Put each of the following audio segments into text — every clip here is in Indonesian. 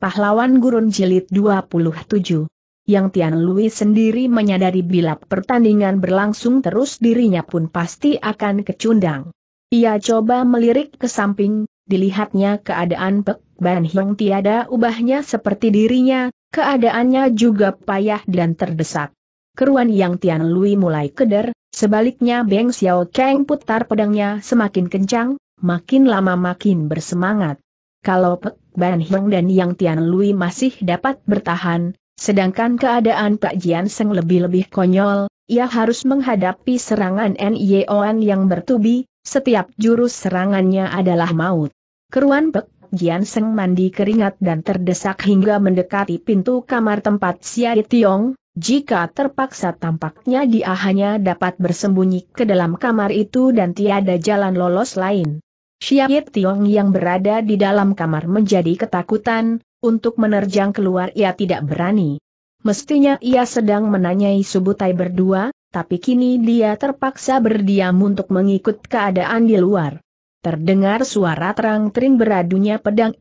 Pahlawan Gurun Jelit 27 Yang Tian Lui sendiri menyadari bila pertandingan berlangsung terus dirinya pun pasti akan kecundang. Ia coba melirik ke samping, dilihatnya keadaan Pek Ban Hiong tiada ubahnya seperti dirinya, keadaannya juga payah dan terdesak. Keruan Yang Tian Lui mulai keder, sebaliknya Beng Xiao Kang putar pedangnya semakin kencang, makin lama makin bersemangat kalau Pek Ban Hiong dan Yang Tian Lui masih dapat bertahan, sedangkan keadaan Pak Jian Seng lebih-lebih konyol, ia harus menghadapi serangan N.Y.O.N yang bertubi, setiap jurus serangannya adalah maut. Keruan Pek Jian Seng mandi keringat dan terdesak hingga mendekati pintu kamar tempat Siari Tiong, jika terpaksa tampaknya dia hanya dapat bersembunyi ke dalam kamar itu dan tiada jalan lolos lain. Syahid Tiong yang berada di dalam kamar menjadi ketakutan, untuk menerjang keluar ia tidak berani. Mestinya ia sedang menanyai Subutai berdua, tapi kini dia terpaksa berdiam untuk mengikut keadaan di luar. Terdengar suara terang-tering beradunya pedang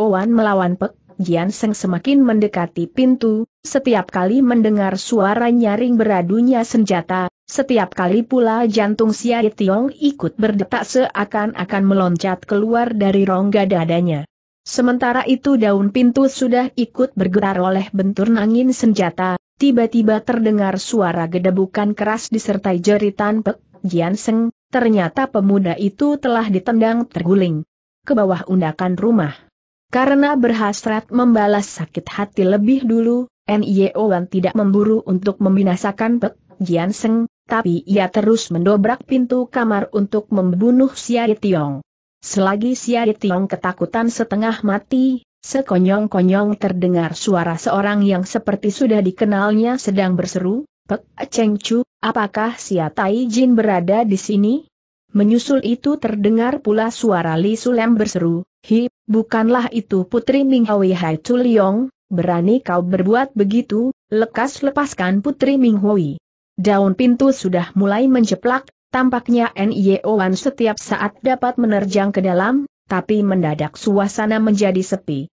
Wan melawan Pek Jian Seng semakin mendekati pintu, setiap kali mendengar suara nyaring beradunya senjata, setiap kali pula jantung Siai Tiong ikut berdetak seakan-akan meloncat keluar dari rongga dadanya. Sementara itu daun pintu sudah ikut bergetar oleh bentur angin senjata, tiba-tiba terdengar suara gedebukan keras disertai jeritan Pek Jian Seng, ternyata pemuda itu telah ditendang terguling ke bawah undakan rumah. Karena berhasrat membalas sakit hati lebih dulu, N.I.O. Wan tidak memburu untuk membinasakan Pek Jian Seng, tapi ia terus mendobrak pintu kamar untuk membunuh Siari Tiong. Selagi Siari Tiong ketakutan setengah mati, sekonyong-konyong terdengar suara seorang yang seperti sudah dikenalnya sedang berseru, Pek Cheng Chu, apakah Sia Tai Jin berada di sini? Menyusul itu terdengar pula suara Li Sulem berseru, Hi, bukanlah itu Putri Ming Hui Hai Chu berani kau berbuat begitu, lekas lepaskan Putri Ming Hui. Daun pintu sudah mulai menjeplak, tampaknya Wan e setiap saat dapat menerjang ke dalam, tapi mendadak suasana menjadi sepi.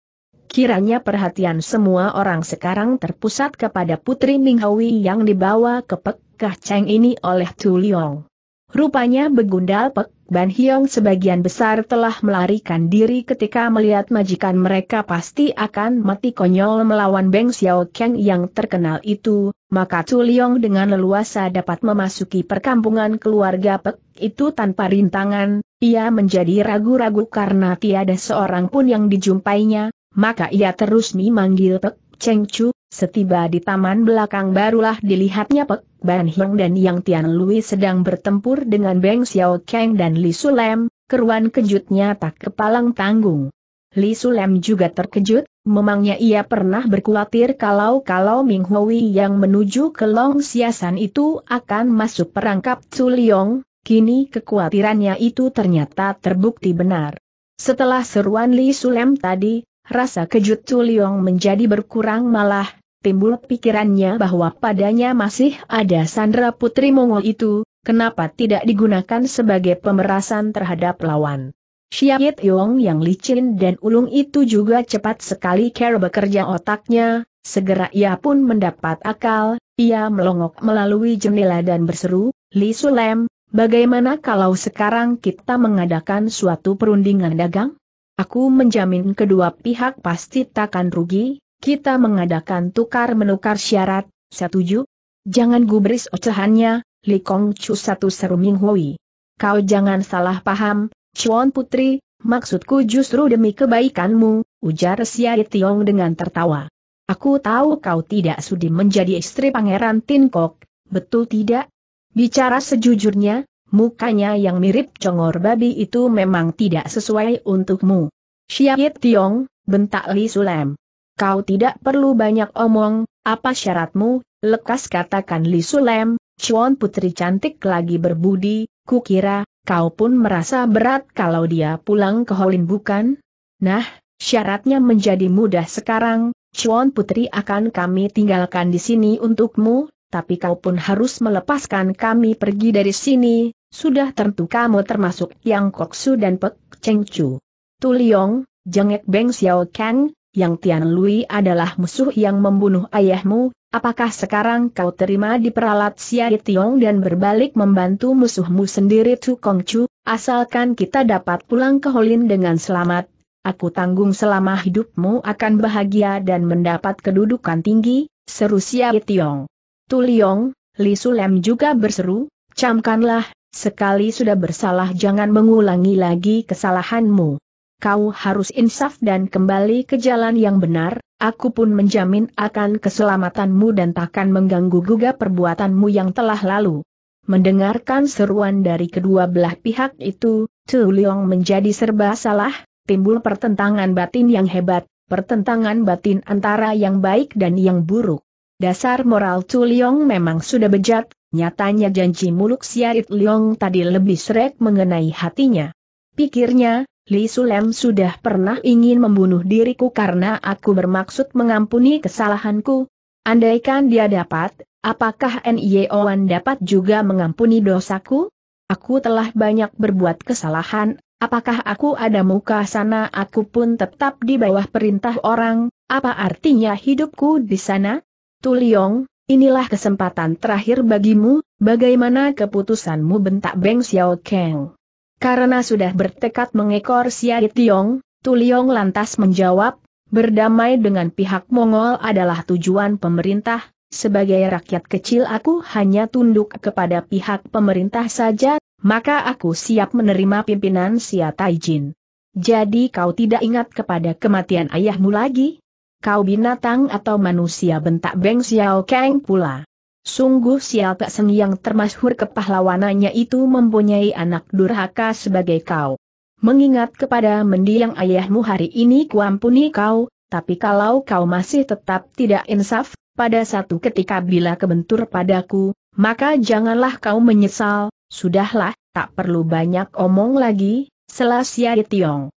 Kiranya perhatian semua orang sekarang terpusat kepada Putri Minghui yang dibawa ke Pek Cheng ini oleh Tu Liong. Rupanya begundal Pek Ban Hiong sebagian besar telah melarikan diri ketika melihat majikan mereka pasti akan mati konyol melawan Beng Xiao Kang yang terkenal itu, maka Chu Liong dengan leluasa dapat memasuki perkampungan keluarga Pek itu tanpa rintangan, ia menjadi ragu-ragu karena tiada seorang pun yang dijumpainya, maka ia terus memanggil Pek Cheng Chu, setiba di taman belakang barulah dilihatnya Pek Ban Hiong dan Yang Tian Lui sedang bertempur dengan Beng Xiao Kang dan Li Sulem, keruan kejutnya tak kepalang tanggung. Li Sulem juga terkejut, memangnya ia pernah berkhawatir kalau-kalau Ming Hui yang menuju ke Long Siasan itu akan masuk perangkap Tsuliong, kini kekhawatirannya itu ternyata terbukti benar. Setelah seruan Li Sulem tadi, Rasa kejut Yong menjadi berkurang malah, timbul pikirannya bahwa padanya masih ada Sandra Putri Mongol itu, kenapa tidak digunakan sebagai pemerasan terhadap lawan. Syiat Yong yang licin dan ulung itu juga cepat sekali care bekerja otaknya, segera ia pun mendapat akal, ia melongok melalui jendela dan berseru, Li Sulem, bagaimana kalau sekarang kita mengadakan suatu perundingan dagang? Aku menjamin kedua pihak pasti takkan rugi, kita mengadakan tukar-menukar syarat, setuju? Jangan gubris ocehannya, Li Kong Chu satu seru Ming Hui. Kau jangan salah paham, Chuan Putri, maksudku justru demi kebaikanmu, ujar Siai Tiong dengan tertawa. Aku tahu kau tidak sudi menjadi istri Pangeran Tinkok, betul tidak? Bicara sejujurnya, mukanya yang mirip congor babi itu memang tidak sesuai untukmu. Syiait Tiong, bentak Li Sulem. Kau tidak perlu banyak omong, apa syaratmu, lekas katakan Li Sulem, Chuan Putri cantik lagi berbudi, kukira, kau pun merasa berat kalau dia pulang ke Holin bukan? Nah, syaratnya menjadi mudah sekarang, Chuan Putri akan kami tinggalkan di sini untukmu, tapi kau pun harus melepaskan kami pergi dari sini, sudah tentu kamu termasuk Yang Koksu dan Pek Cheng Chu. Tu Liong, Jengek Beng Xiao Kang, Yang Tian Lui adalah musuh yang membunuh ayahmu, apakah sekarang kau terima di peralat Xia Tiong dan berbalik membantu musuhmu sendiri Tu Kong Chu, asalkan kita dapat pulang ke Holin dengan selamat, aku tanggung selama hidupmu akan bahagia dan mendapat kedudukan tinggi, seru Xia Tiong. Tu Liong, Li Sulem juga berseru, camkanlah, Sekali sudah bersalah jangan mengulangi lagi kesalahanmu. Kau harus insaf dan kembali ke jalan yang benar, aku pun menjamin akan keselamatanmu dan takkan mengganggu guga perbuatanmu yang telah lalu. Mendengarkan seruan dari kedua belah pihak itu, Tu Liong menjadi serba salah, timbul pertentangan batin yang hebat, pertentangan batin antara yang baik dan yang buruk. Dasar moral Tu Liong memang sudah bejat, Nyatanya janji muluk Siarit Liong tadi lebih serek mengenai hatinya. Pikirnya, Li Sulem sudah pernah ingin membunuh diriku karena aku bermaksud mengampuni kesalahanku. Andaikan dia dapat, apakah Wan dapat juga mengampuni dosaku? Aku telah banyak berbuat kesalahan, apakah aku ada muka sana aku pun tetap di bawah perintah orang, apa artinya hidupku di sana? Tuliong, Inilah kesempatan terakhir bagimu, bagaimana keputusanmu bentak Beng Xiao Kang. Karena sudah bertekad mengekor Xiai Tiong, Liong lantas menjawab, berdamai dengan pihak Mongol adalah tujuan pemerintah, sebagai rakyat kecil aku hanya tunduk kepada pihak pemerintah saja, maka aku siap menerima pimpinan Xia Taijin. Jadi kau tidak ingat kepada kematian ayahmu lagi? Kau binatang atau manusia bentak Beng Xiao Kang pula. Sungguh sial tak seni yang termasyhur kepahlawanannya itu mempunyai anak durhaka sebagai kau. Mengingat kepada mendiang ayahmu hari ini kuampuni kau, tapi kalau kau masih tetap tidak insaf, pada satu ketika bila kebentur padaku, maka janganlah kau menyesal, sudahlah, tak perlu banyak omong lagi, Selasia Tiong.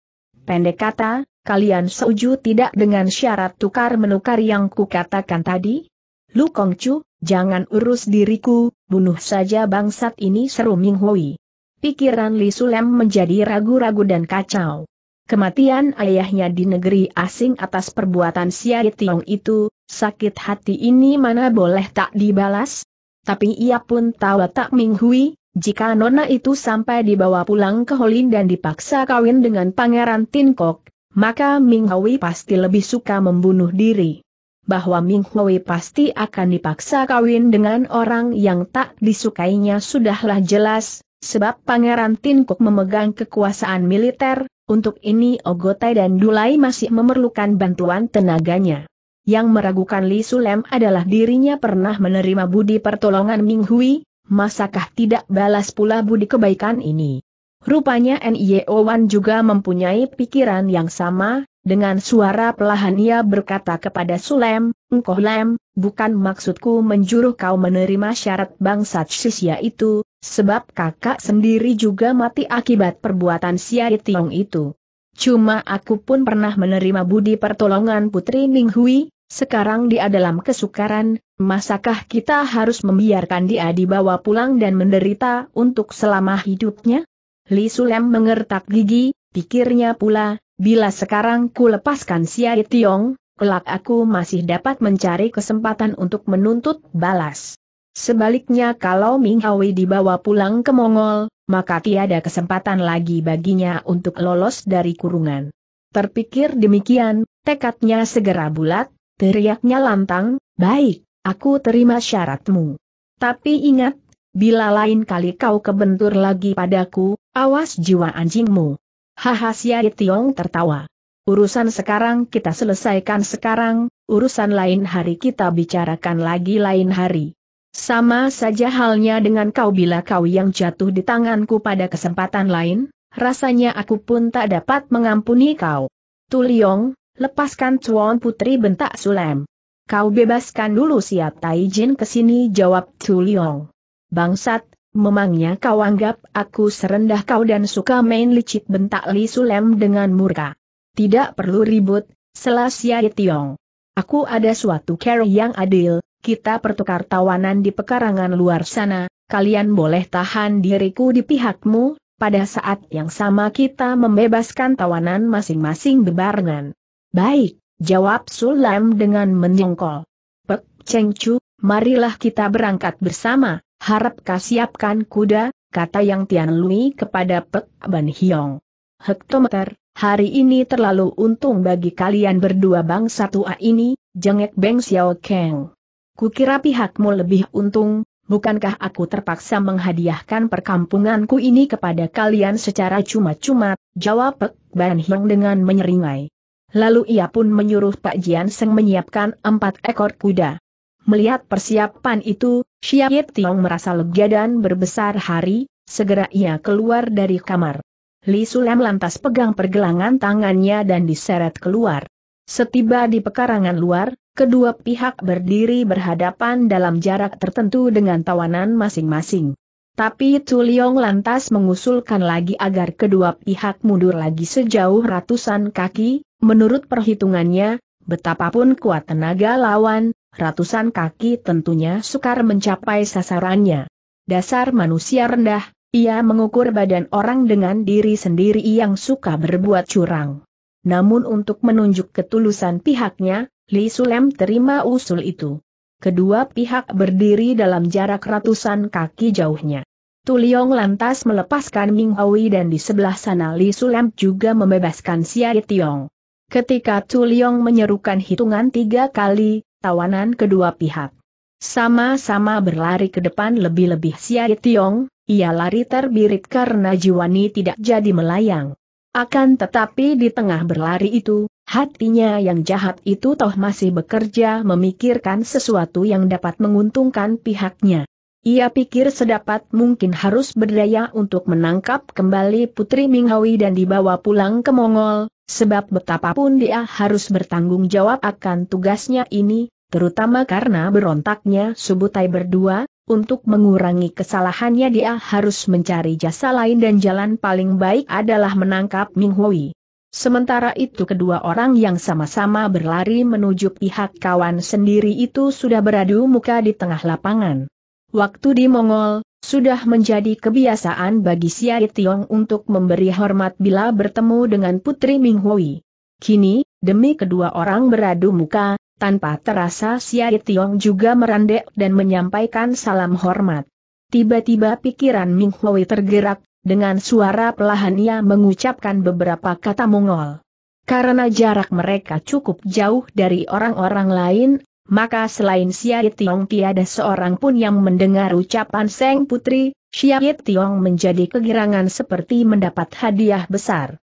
Pendek kata, kalian setuju tidak dengan syarat tukar-menukar yang kukatakan tadi? Lu Kongcu, jangan urus diriku, bunuh saja bangsat ini seru Ming Hui. Pikiran Li Sulem menjadi ragu-ragu dan kacau. Kematian ayahnya di negeri asing atas perbuatan Xia Tiong itu, sakit hati ini mana boleh tak dibalas? Tapi ia pun tahu tak Ming Hui, jika nona itu sampai dibawa pulang ke Holin dan dipaksa kawin dengan Pangeran Tinkok, maka Ming Hui pasti lebih suka membunuh diri. Bahwa Ming Hui pasti akan dipaksa kawin dengan orang yang tak disukainya sudahlah jelas, sebab Pangeran Tin Kuk memegang kekuasaan militer, untuk ini Ogotai dan Dulai masih memerlukan bantuan tenaganya. Yang meragukan Li Sulem adalah dirinya pernah menerima budi pertolongan Ming Hui, masakah tidak balas pula budi kebaikan ini? Rupanya Nio e Wan juga mempunyai pikiran yang sama, dengan suara pelahan ia berkata kepada Sulem, Engkau Lem, bukan maksudku menjuruh kau menerima syarat bangsa Cisya itu, sebab kakak sendiri juga mati akibat perbuatan Siai Tiong itu. Cuma aku pun pernah menerima budi pertolongan Putri Hui, sekarang dia dalam kesukaran, masakah kita harus membiarkan dia dibawa pulang dan menderita untuk selama hidupnya? Li Sulem mengertak gigi, pikirnya pula, bila sekarang ku lepaskan Ai Tiong, kelak aku masih dapat mencari kesempatan untuk menuntut balas. Sebaliknya kalau Ming Hawi dibawa pulang ke Mongol, maka tiada kesempatan lagi baginya untuk lolos dari kurungan. Terpikir demikian, tekadnya segera bulat, teriaknya lantang, baik, aku terima syaratmu. Tapi ingat, Bila lain kali kau kebentur lagi padaku, awas jiwa anjingmu. Haha Siai Tiong tertawa. Urusan sekarang kita selesaikan sekarang, urusan lain hari kita bicarakan lagi lain hari. Sama saja halnya dengan kau bila kau yang jatuh di tanganku pada kesempatan lain, rasanya aku pun tak dapat mengampuni kau. Tuliong, lepaskan Cuan Putri bentak Sulem. Kau bebaskan dulu siap Taijin ke sini jawab Tuliong. Bangsat, memangnya kau anggap aku serendah kau dan suka main licik bentak Li Sulem dengan murka. Tidak perlu ribut, Selasia Tiong. Aku ada suatu care yang adil, kita pertukar tawanan di pekarangan luar sana, kalian boleh tahan diriku di pihakmu, pada saat yang sama kita membebaskan tawanan masing-masing bebarengan. Baik, jawab Sulam dengan menyengkol. Pek Cheng Chu, marilah kita berangkat bersama. Harap kau siapkan kuda, kata Yang Tian Lui kepada Pek Ban Hiong. Hektometer, hari ini terlalu untung bagi kalian berdua bangsa tua ini, jengek Beng Xiao Kang. Kukira pihakmu lebih untung, bukankah aku terpaksa menghadiahkan perkampunganku ini kepada kalian secara cuma-cuma, jawab Pek Ban Hiong dengan menyeringai. Lalu ia pun menyuruh Pak Jian Seng menyiapkan empat ekor kuda. Melihat persiapan itu, Xia Tiong merasa lega dan berbesar hari, segera ia keluar dari kamar. Li Sulem lantas pegang pergelangan tangannya dan diseret keluar. Setiba di pekarangan luar, kedua pihak berdiri berhadapan dalam jarak tertentu dengan tawanan masing-masing. Tapi Tuliong lantas mengusulkan lagi agar kedua pihak mundur lagi sejauh ratusan kaki, menurut perhitungannya, betapapun kuat tenaga lawan, ratusan kaki tentunya sukar mencapai sasarannya. Dasar manusia rendah, ia mengukur badan orang dengan diri sendiri yang suka berbuat curang. Namun untuk menunjuk ketulusan pihaknya, Li Sulem terima usul itu. Kedua pihak berdiri dalam jarak ratusan kaki jauhnya. Tu Tuliong lantas melepaskan Ming Hui dan di sebelah sana Li Sulem juga membebaskan Xia Tiong. Ketika Tu Tuliong menyerukan hitungan tiga kali, tawanan kedua pihak. Sama-sama berlari ke depan lebih-lebih Siai Tiong, ia lari terbirit karena Jiwani tidak jadi melayang. Akan tetapi di tengah berlari itu, hatinya yang jahat itu toh masih bekerja memikirkan sesuatu yang dapat menguntungkan pihaknya. Ia pikir sedapat mungkin harus berdaya untuk menangkap kembali Putri Minghawi dan dibawa pulang ke Mongol, sebab betapapun dia harus bertanggung jawab akan tugasnya ini, terutama karena berontaknya Subutai berdua, untuk mengurangi kesalahannya dia harus mencari jasa lain dan jalan paling baik adalah menangkap Minghawi. Sementara itu kedua orang yang sama-sama berlari menuju pihak kawan sendiri itu sudah beradu muka di tengah lapangan. Waktu di Mongol, sudah menjadi kebiasaan bagi Xia Tiong untuk memberi hormat bila bertemu dengan Putri Ming Hui. Kini, demi kedua orang beradu muka, tanpa terasa Xia Tiong juga merandek dan menyampaikan salam hormat. Tiba-tiba pikiran Ming Hui tergerak, dengan suara pelahan ia mengucapkan beberapa kata Mongol. Karena jarak mereka cukup jauh dari orang-orang lain, maka selain Xiaoyi Tiong tiada seorang pun yang mendengar ucapan Seng Putri, Xiaoyi Tiong menjadi kegirangan seperti mendapat hadiah besar.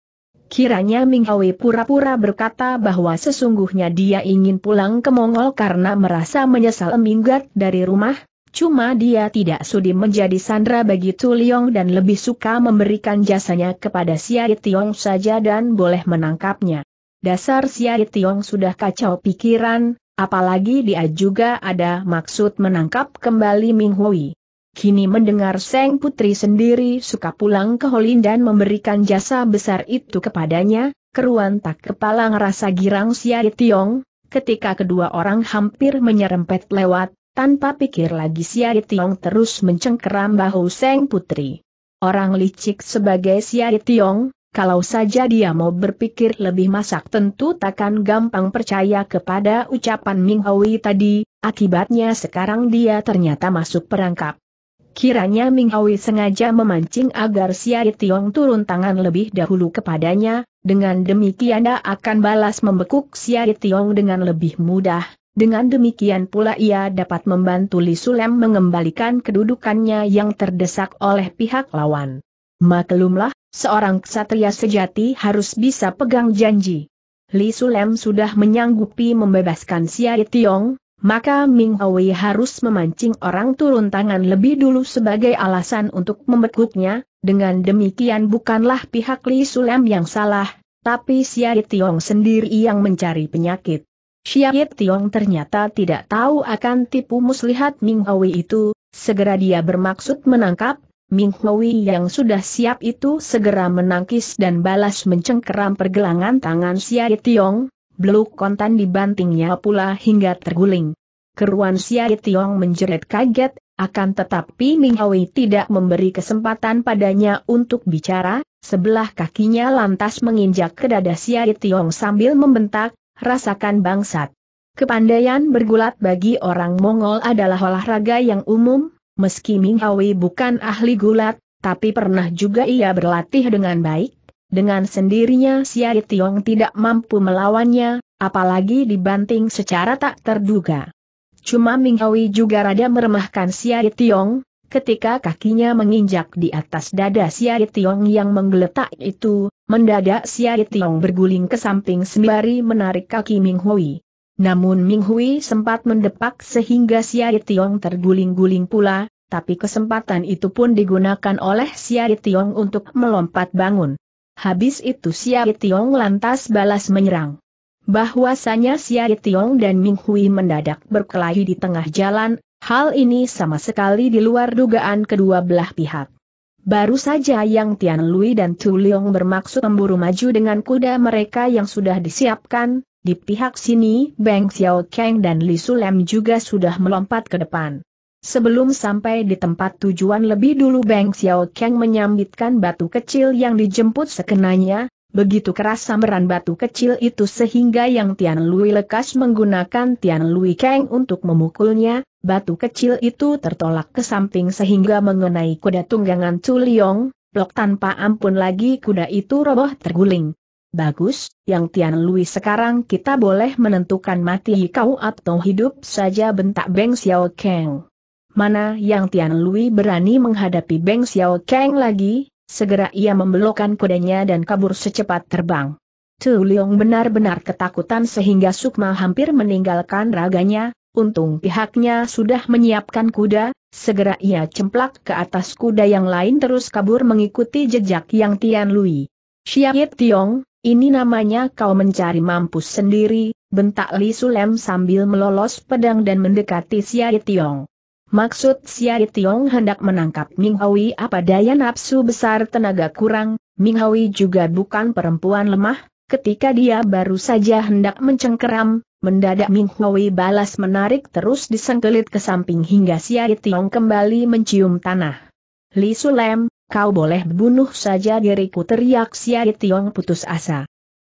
Kiranya Ming Hwi pura-pura berkata bahwa sesungguhnya dia ingin pulang ke Mongol karena merasa menyesal minggat dari rumah, cuma dia tidak sudi menjadi sandra bagi Tu Liong dan lebih suka memberikan jasanya kepada Xiaoyi Tiong saja dan boleh menangkapnya. Dasar Xiaoyi Tiong sudah kacau pikiran, Apalagi dia juga ada maksud menangkap kembali Ming Hui. Kini mendengar Seng Putri sendiri suka pulang ke Holin dan memberikan jasa besar itu kepadanya, keruan tak kepala ngerasa girang Siai Tiong, ketika kedua orang hampir menyerempet lewat, tanpa pikir lagi Siai Tiong terus mencengkeram bahu Seng Putri. Orang licik sebagai Siai Tiong, kalau saja dia mau berpikir lebih masak tentu takkan gampang percaya kepada ucapan Ming Hui tadi, akibatnya sekarang dia ternyata masuk perangkap. Kiranya Ming Hui sengaja memancing agar Siai Tiong turun tangan lebih dahulu kepadanya, dengan demikian dia akan balas membekuk Siai Tiong dengan lebih mudah. Dengan demikian pula ia dapat membantu Li Sulem mengembalikan kedudukannya yang terdesak oleh pihak lawan. Maklumlah, Seorang ksatria sejati harus bisa pegang janji. Li Sulem sudah menyanggupi membebaskan Siai Tiong, maka Ming Hui harus memancing orang turun tangan lebih dulu sebagai alasan untuk membekuknya, dengan demikian bukanlah pihak Li Sulem yang salah, tapi Siai Tiong sendiri yang mencari penyakit. Siai Tiong ternyata tidak tahu akan tipu muslihat Ming Hui itu, segera dia bermaksud menangkap, Ming Hui yang sudah siap itu segera menangkis dan balas mencengkeram pergelangan tangan Siai Tiong, beluk kontan dibantingnya pula hingga terguling. Keruan Siai Tiong menjerit kaget, akan tetapi Ming Hui tidak memberi kesempatan padanya untuk bicara, sebelah kakinya lantas menginjak ke dada Siai Tiong sambil membentak, rasakan bangsat. Kepandaian bergulat bagi orang Mongol adalah olahraga yang umum, Meski Ming Hawi bukan ahli gulat, tapi pernah juga ia berlatih dengan baik, dengan sendirinya Siai Tiong tidak mampu melawannya, apalagi dibanting secara tak terduga. Cuma Ming Hawi juga rada meremahkan Siai Tiong, ketika kakinya menginjak di atas dada Siai Tiong yang menggeletak itu, mendadak Siai Tiong berguling ke samping sembari menarik kaki Ming Hui. Namun Ming Hui sempat mendepak sehingga Siai Tiong terguling-guling pula, tapi kesempatan itu pun digunakan oleh Siai Tiong untuk melompat bangun. Habis itu Siai Tiong lantas balas menyerang. Bahwasanya Siai Tiong dan Ming Hui mendadak berkelahi di tengah jalan, hal ini sama sekali di luar dugaan kedua belah pihak. Baru saja Yang Tian Lui dan Tu Leong bermaksud memburu maju dengan kuda mereka yang sudah disiapkan, di pihak sini, Beng Xiao Kang dan Li Sulem juga sudah melompat ke depan. Sebelum sampai di tempat tujuan lebih dulu Beng Xiao Kang menyambitkan batu kecil yang dijemput sekenanya, begitu keras samberan batu kecil itu sehingga yang Tian Lui lekas menggunakan Tian Lui Kang untuk memukulnya, batu kecil itu tertolak ke samping sehingga mengenai kuda tunggangan Chu Liong, blok tanpa ampun lagi kuda itu roboh terguling. Bagus, yang Tian Lui sekarang kita boleh menentukan mati kau atau hidup saja bentak Beng Xiao Kang. Mana yang Tian Lui berani menghadapi Beng Xiao Kang lagi, segera ia membelokkan kudanya dan kabur secepat terbang. Tu Liong benar-benar ketakutan sehingga Sukma hampir meninggalkan raganya, untung pihaknya sudah menyiapkan kuda, segera ia cemplak ke atas kuda yang lain terus kabur mengikuti jejak yang Tian Lui. Xiaoyet Tiong, ini namanya kau mencari mampus sendiri, bentak Li Sulem sambil melolos pedang dan mendekati Siai Tiong. Maksud Siai Tiong hendak menangkap Ming Hawi apa daya nafsu besar tenaga kurang, Ming Hawi juga bukan perempuan lemah, ketika dia baru saja hendak mencengkeram, mendadak Ming Hawi balas menarik terus disengkelit ke samping hingga Siai Tiong kembali mencium tanah. Li Sulem, Kau boleh bunuh saja diriku teriak Siai Tiong putus asa.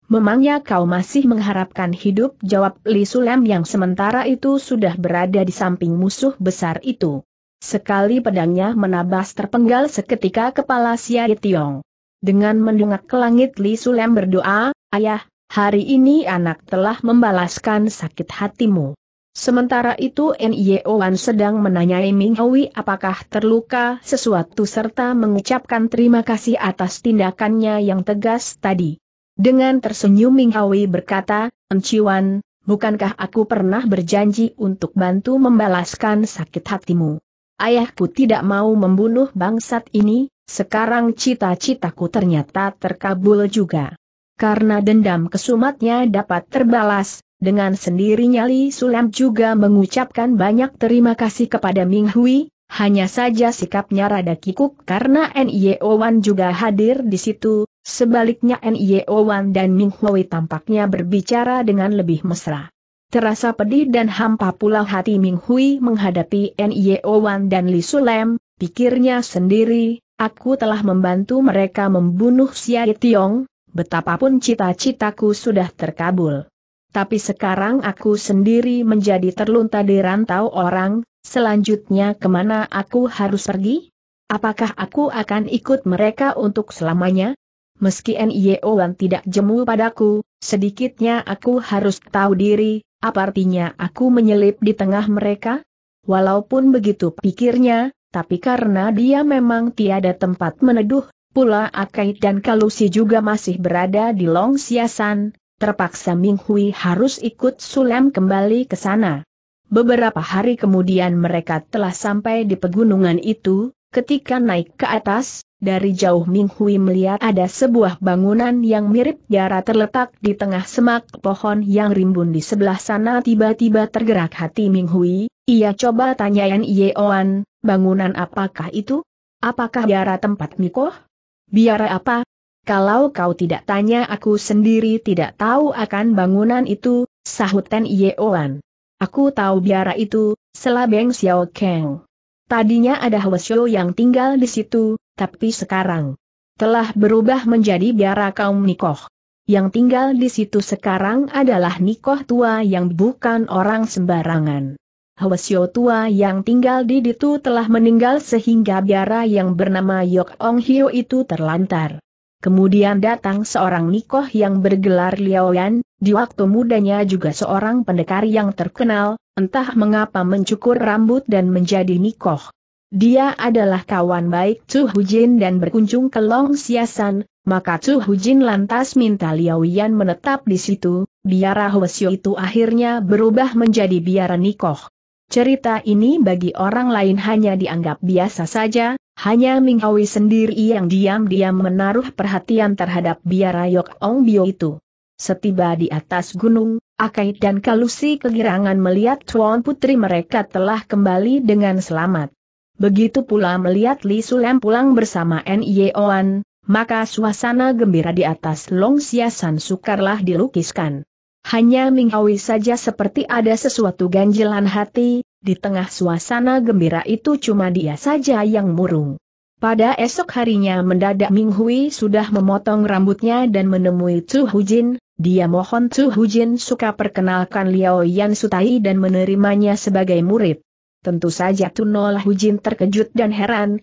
Memangnya kau masih mengharapkan hidup jawab Li Sulam yang sementara itu sudah berada di samping musuh besar itu. Sekali pedangnya menabas terpenggal seketika kepala Siai Tiong. Dengan mendungak ke langit Li Sulam berdoa, Ayah, hari ini anak telah membalaskan sakit hatimu. Sementara itu N.I.O.Wan sedang menanyai Ming Hui apakah terluka sesuatu serta mengucapkan terima kasih atas tindakannya yang tegas tadi. Dengan tersenyum Ming Hui berkata, Enciwan, bukankah aku pernah berjanji untuk bantu membalaskan sakit hatimu? Ayahku tidak mau membunuh bangsat ini, sekarang cita-citaku ternyata terkabul juga. Karena dendam kesumatnya dapat terbalas, dengan sendirinya Li Sulam juga mengucapkan banyak terima kasih kepada Ming Hui, hanya saja sikapnya rada kikuk karena N.I.O. Wan juga hadir di situ, sebaliknya N.I.O. Wan dan Ming Hui tampaknya berbicara dengan lebih mesra. Terasa pedih dan hampa pula hati Ming Hui menghadapi N.I.O. Wan dan Li Sulam, pikirnya sendiri, aku telah membantu mereka membunuh Xia Tiong, betapapun cita-citaku sudah terkabul. Tapi sekarang aku sendiri menjadi terlunta di rantau orang, selanjutnya kemana aku harus pergi? Apakah aku akan ikut mereka untuk selamanya? Meski N.I.O.N tidak jemu padaku, sedikitnya aku harus tahu diri, apa artinya aku menyelip di tengah mereka? Walaupun begitu pikirnya, tapi karena dia memang tiada tempat meneduh, pula Akai dan Kalusi juga masih berada di Long Siasan, terpaksa Ming Hui harus ikut Sulem kembali ke sana. Beberapa hari kemudian mereka telah sampai di pegunungan itu, ketika naik ke atas, dari jauh Ming Hui melihat ada sebuah bangunan yang mirip biara terletak di tengah semak pohon yang rimbun di sebelah sana tiba-tiba tergerak hati Ming Hui, ia coba tanyain Yeoan, bangunan apakah itu? Apakah biara tempat Mikoh? Biara apa? Kalau kau tidak tanya aku sendiri tidak tahu akan bangunan itu, sahut Ten Yeoan. Aku tahu biara itu, selabeng Xiao Kang. Tadinya ada Hwasyo yang tinggal di situ, tapi sekarang telah berubah menjadi biara kaum Nikoh. Yang tinggal di situ sekarang adalah Nikoh tua yang bukan orang sembarangan. Hwasyo tua yang tinggal di situ telah meninggal sehingga biara yang bernama Yok Ong Hyo itu terlantar. Kemudian datang seorang Nikoh yang bergelar Liaoyan, di waktu mudanya juga seorang pendekar yang terkenal, entah mengapa mencukur rambut dan menjadi Nikoh. Dia adalah kawan baik Chu Hujin dan berkunjung ke Long Siasan, maka Chu Hujin lantas minta Liaoyan menetap di situ, biara Hwasyo itu akhirnya berubah menjadi biara Nikoh. Cerita ini bagi orang lain hanya dianggap biasa saja, hanya Ming Hawi sendiri yang diam-diam menaruh perhatian terhadap biara Yok Ong Bio itu. Setiba di atas gunung, Akai dan Kalusi kegirangan melihat Tuan Putri mereka telah kembali dengan selamat. Begitu pula melihat Li Sulem pulang bersama Oan, maka suasana gembira di atas Long Siasan sukarlah dilukiskan. Hanya Ming Hawi saja seperti ada sesuatu ganjilan hati, di tengah suasana gembira itu cuma dia saja yang murung. Pada esok harinya mendadak Ming Hui sudah memotong rambutnya dan menemui Chu Hujin, dia mohon Chu Hujin suka perkenalkan Liao Yan Sutai dan menerimanya sebagai murid. Tentu saja Tunol Hujin terkejut dan heran,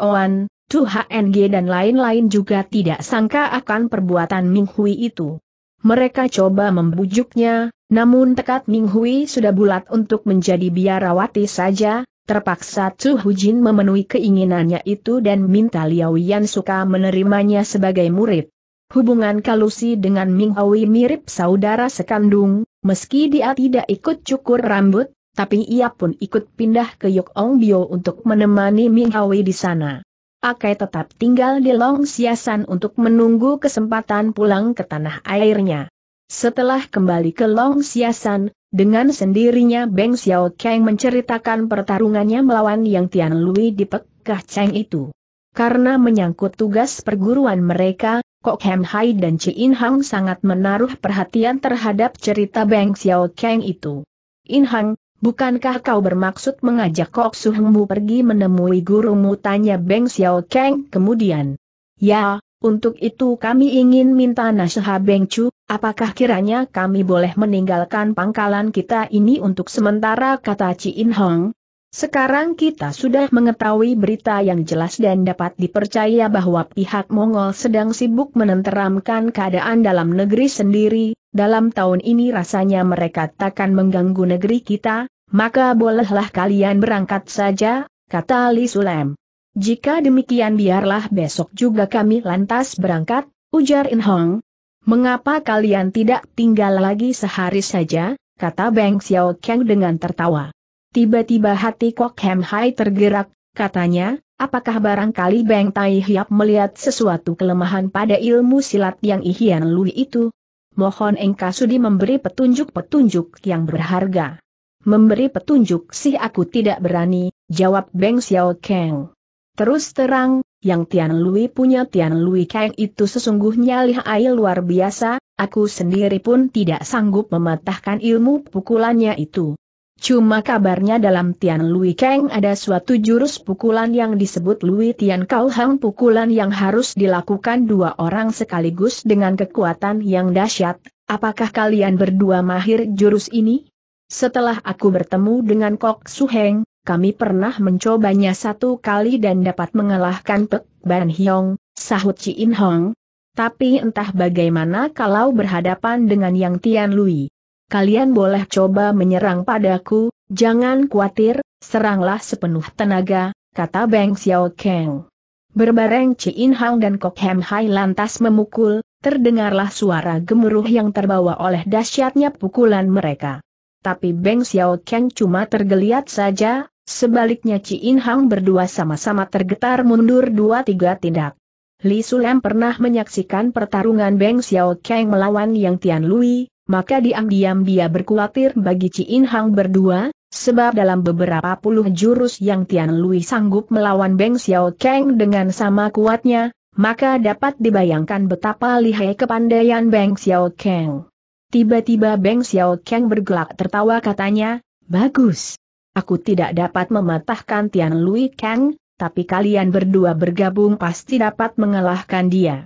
Oan, Chu H.N.G. dan lain-lain juga tidak sangka akan perbuatan Ming Hui itu. Mereka coba membujuknya, namun tekad Ning Hui sudah bulat untuk menjadi biarawati saja, terpaksa Hu Hujin memenuhi keinginannya itu dan minta Liao Yan suka menerimanya sebagai murid. Hubungan Kalusi dengan Ming Hui mirip saudara sekandung, meski dia tidak ikut cukur rambut, tapi ia pun ikut pindah ke Yok Ong Bio untuk menemani Ming Hui di sana. Akai tetap tinggal di Long Siasan untuk menunggu kesempatan pulang ke tanah airnya. Setelah kembali ke Long Siasan, dengan sendirinya Beng Xiao Kang menceritakan pertarungannya melawan Yang Tian Lui di Pek Cheng itu. Karena menyangkut tugas perguruan mereka, Kok Hem Hai dan Chi In Hang sangat menaruh perhatian terhadap cerita Beng Xiao Kang itu. In Hang, bukankah kau bermaksud mengajak Kok Su pergi menemui gurumu tanya Beng Xiao Kang kemudian? Ya, untuk itu kami ingin minta nasihat Beng Chu, Apakah kiranya kami boleh meninggalkan pangkalan kita ini untuk sementara kata In Hong? Sekarang kita sudah mengetahui berita yang jelas dan dapat dipercaya bahwa pihak Mongol sedang sibuk menenteramkan keadaan dalam negeri sendiri, dalam tahun ini rasanya mereka takkan mengganggu negeri kita, maka bolehlah kalian berangkat saja, kata Li Sulem. Jika demikian biarlah besok juga kami lantas berangkat, ujar In Hong, Mengapa kalian tidak tinggal lagi sehari saja, kata Beng Xiao Kang dengan tertawa. Tiba-tiba hati Kok Hem Hai tergerak, katanya, apakah barangkali Beng Tai Hiap melihat sesuatu kelemahan pada ilmu silat yang Ihian Lui itu? Mohon engkau sudi memberi petunjuk-petunjuk yang berharga. Memberi petunjuk sih aku tidak berani, jawab Beng Xiao Kang. Terus terang, yang Tian Lui punya Tian Lui Kang itu sesungguhnya lihai luar biasa, aku sendiri pun tidak sanggup mematahkan ilmu pukulannya itu. Cuma kabarnya dalam Tian Lui Kang ada suatu jurus pukulan yang disebut Lui Tian Kau Hang pukulan yang harus dilakukan dua orang sekaligus dengan kekuatan yang dahsyat. Apakah kalian berdua mahir jurus ini? Setelah aku bertemu dengan Kok Su Heng kami pernah mencobanya satu kali dan dapat mengalahkan Pek Ban Hyong, sahut Chi In Hong. Tapi entah bagaimana kalau berhadapan dengan Yang Tian Lui. Kalian boleh coba menyerang padaku, jangan khawatir, seranglah sepenuh tenaga, kata Beng Xiao Kang. Berbareng Chi In Hong dan Kok Hem Hai lantas memukul, terdengarlah suara gemuruh yang terbawa oleh dahsyatnya pukulan mereka. Tapi Beng Xiao Kang cuma tergeliat saja, Sebaliknya Ci Inhang berdua sama-sama tergetar mundur dua-tiga tindak. Li Sulem pernah menyaksikan pertarungan Beng Xiao Kang melawan Yang Tian Lui, maka diam-diam dia berkuatir bagi Ci Inhang berdua, sebab dalam beberapa puluh jurus Yang Tian Lui sanggup melawan Beng Xiao Kang dengan sama kuatnya, maka dapat dibayangkan betapa lihai kepandaian Beng Xiao Kang. Tiba-tiba Beng Xiao Kang bergelak tertawa katanya, Bagus. Aku tidak dapat mematahkan Tian Lui Kang, tapi kalian berdua bergabung pasti dapat mengalahkan dia.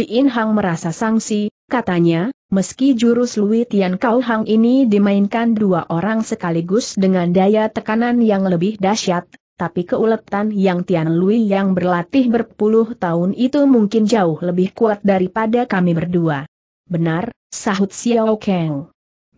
In Hang merasa sangsi, katanya, meski jurus Lui Tian Kau Hang ini dimainkan dua orang sekaligus dengan daya tekanan yang lebih dahsyat, tapi keuletan yang Tian Lui yang berlatih berpuluh tahun itu mungkin jauh lebih kuat daripada kami berdua. Benar, sahut Xiao Kang.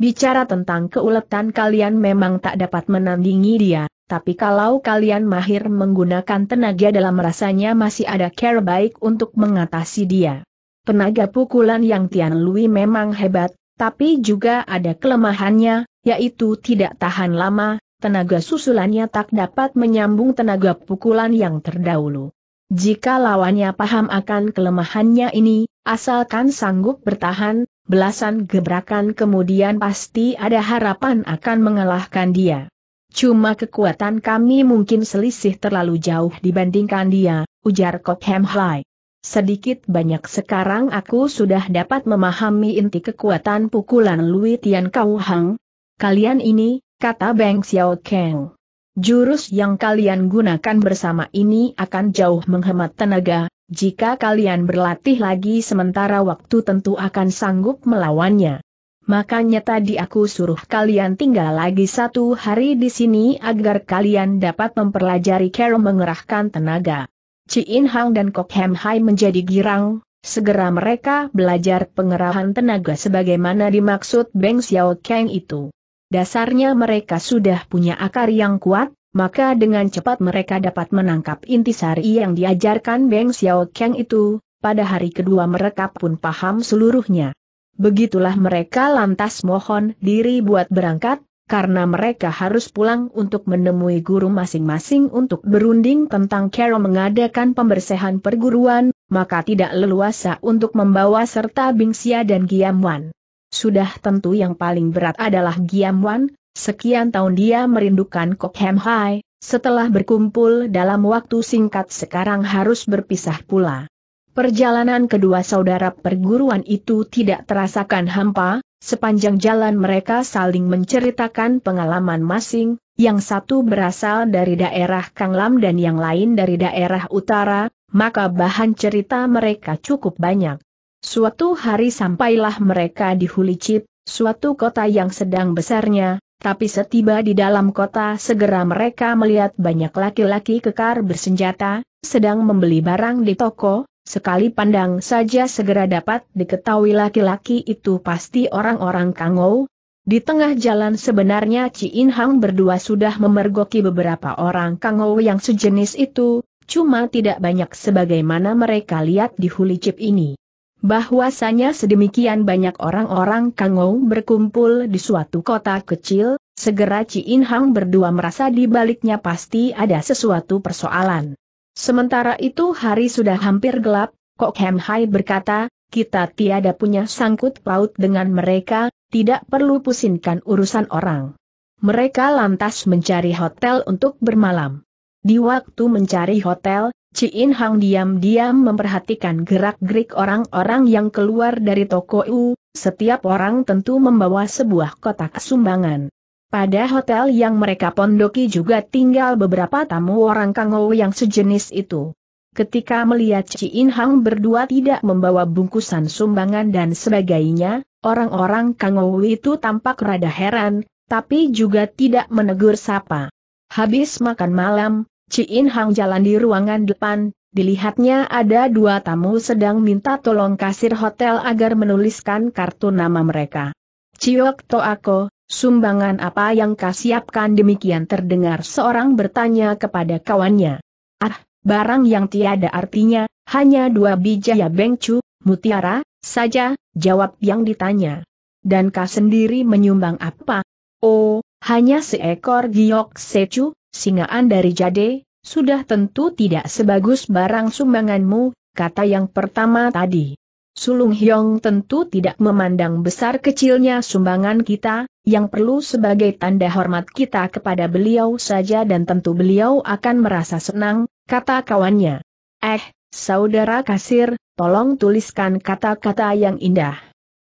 Bicara tentang keuletan kalian memang tak dapat menandingi dia, tapi kalau kalian mahir menggunakan tenaga dalam rasanya masih ada care baik untuk mengatasi dia. Tenaga pukulan yang Tian Lui memang hebat, tapi juga ada kelemahannya, yaitu tidak tahan lama, tenaga susulannya tak dapat menyambung tenaga pukulan yang terdahulu. Jika lawannya paham akan kelemahannya ini, Asalkan sanggup bertahan, belasan gebrakan kemudian pasti ada harapan akan mengalahkan dia. Cuma kekuatan kami mungkin selisih terlalu jauh dibandingkan dia, ujar Hem Hai. Sedikit banyak sekarang aku sudah dapat memahami inti kekuatan pukulan Lui Tian Kau Hang. Kalian ini, kata Beng Xiao Kang. Jurus yang kalian gunakan bersama ini akan jauh menghemat tenaga, jika kalian berlatih lagi sementara waktu tentu akan sanggup melawannya. Makanya tadi aku suruh kalian tinggal lagi satu hari di sini agar kalian dapat mempelajari cara mengerahkan tenaga. in Hang dan Kok Hem Hai menjadi girang, segera mereka belajar pengerahan tenaga sebagaimana dimaksud Beng Xiao Kang itu. Dasarnya mereka sudah punya akar yang kuat, maka dengan cepat mereka dapat menangkap intisari yang diajarkan Beng Xiao Kang itu, pada hari kedua mereka pun paham seluruhnya. Begitulah mereka lantas mohon diri buat berangkat, karena mereka harus pulang untuk menemui guru masing-masing untuk berunding tentang Carol mengadakan pembersihan perguruan, maka tidak leluasa untuk membawa serta Bingsia dan Giamwan. Sudah tentu yang paling berat adalah Giamwan, Sekian tahun dia merindukan Hem Hai, setelah berkumpul dalam waktu singkat sekarang harus berpisah pula. Perjalanan kedua saudara perguruan itu tidak terasakan hampa, sepanjang jalan mereka saling menceritakan pengalaman masing, yang satu berasal dari daerah Kanglam dan yang lain dari daerah utara, maka bahan cerita mereka cukup banyak. Suatu hari sampailah mereka di Hulicip, suatu kota yang sedang besarnya, tapi setiba di dalam kota segera mereka melihat banyak laki-laki kekar bersenjata, sedang membeli barang di toko, sekali pandang saja segera dapat diketahui laki-laki itu pasti orang-orang kangou. Di tengah jalan sebenarnya In Hang berdua sudah memergoki beberapa orang kangou yang sejenis itu, cuma tidak banyak sebagaimana mereka lihat di Huli Chip ini bahwasanya sedemikian banyak orang-orang Kangou berkumpul di suatu kota kecil, segera In Hang berdua merasa di baliknya pasti ada sesuatu persoalan. Sementara itu hari sudah hampir gelap, Kok Hem Hai berkata, kita tiada punya sangkut paut dengan mereka, tidak perlu pusingkan urusan orang. Mereka lantas mencari hotel untuk bermalam. Di waktu mencari hotel, Ciin Hang diam-diam memperhatikan gerak-gerik orang-orang yang keluar dari toko U, setiap orang tentu membawa sebuah kotak sumbangan. Pada hotel yang mereka pondoki juga tinggal beberapa tamu orang Kangou yang sejenis itu. Ketika melihat Ciin Hang berdua tidak membawa bungkusan sumbangan dan sebagainya, orang-orang Kangou itu tampak rada heran, tapi juga tidak menegur sapa. Habis makan malam, Ciin Hang jalan di ruangan depan, dilihatnya ada dua tamu sedang minta tolong kasir hotel agar menuliskan kartu nama mereka. Ciok Toako, sumbangan apa yang kau siapkan demikian terdengar seorang bertanya kepada kawannya. Ah, barang yang tiada artinya, hanya dua biji ya bengcu, mutiara, saja, jawab yang ditanya. Dan kau sendiri menyumbang apa? Oh, hanya seekor giok secu, singaan dari jade, sudah tentu tidak sebagus barang sumbanganmu, kata yang pertama tadi. Sulung Hyong tentu tidak memandang besar kecilnya sumbangan kita, yang perlu sebagai tanda hormat kita kepada beliau saja dan tentu beliau akan merasa senang, kata kawannya. Eh, saudara kasir, tolong tuliskan kata-kata yang indah.